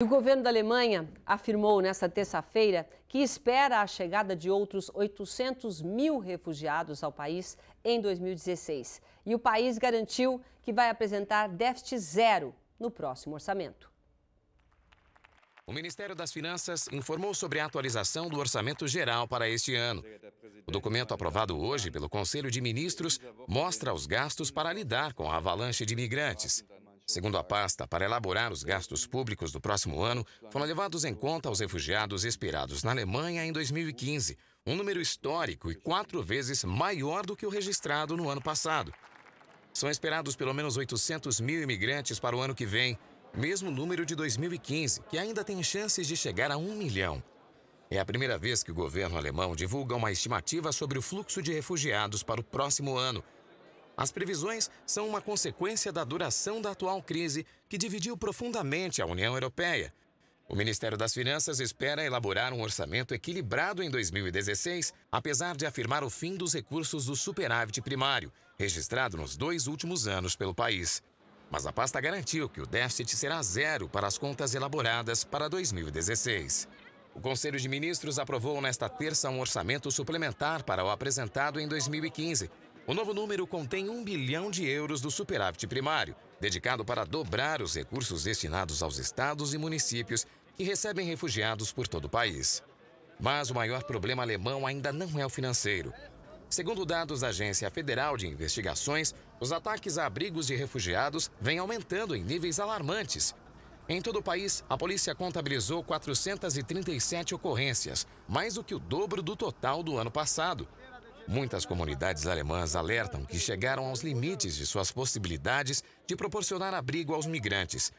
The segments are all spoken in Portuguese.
O governo da Alemanha afirmou nesta terça-feira que espera a chegada de outros 800 mil refugiados ao país em 2016. E o país garantiu que vai apresentar déficit zero no próximo orçamento. O Ministério das Finanças informou sobre a atualização do orçamento geral para este ano. O documento aprovado hoje pelo Conselho de Ministros mostra os gastos para lidar com a avalanche de imigrantes. Segundo a pasta, para elaborar os gastos públicos do próximo ano, foram levados em conta os refugiados expirados na Alemanha em 2015, um número histórico e quatro vezes maior do que o registrado no ano passado. São esperados pelo menos 800 mil imigrantes para o ano que vem, mesmo número de 2015, que ainda tem chances de chegar a um milhão. É a primeira vez que o governo alemão divulga uma estimativa sobre o fluxo de refugiados para o próximo ano as previsões são uma consequência da duração da atual crise, que dividiu profundamente a União Europeia. O Ministério das Finanças espera elaborar um orçamento equilibrado em 2016, apesar de afirmar o fim dos recursos do superávit primário, registrado nos dois últimos anos pelo país. Mas a pasta garantiu que o déficit será zero para as contas elaboradas para 2016. O Conselho de Ministros aprovou nesta terça um orçamento suplementar para o apresentado em 2015, o novo número contém um bilhão de euros do superávit primário, dedicado para dobrar os recursos destinados aos estados e municípios que recebem refugiados por todo o país. Mas o maior problema alemão ainda não é o financeiro. Segundo dados da Agência Federal de Investigações, os ataques a abrigos de refugiados vêm aumentando em níveis alarmantes. Em todo o país, a polícia contabilizou 437 ocorrências, mais do que o dobro do total do ano passado, Muitas comunidades alemãs alertam que chegaram aos limites de suas possibilidades de proporcionar abrigo aos migrantes.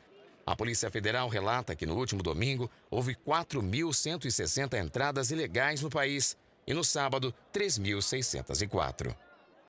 A Polícia Federal relata que no último domingo houve 4.160 entradas ilegais no país e no sábado, 3.604.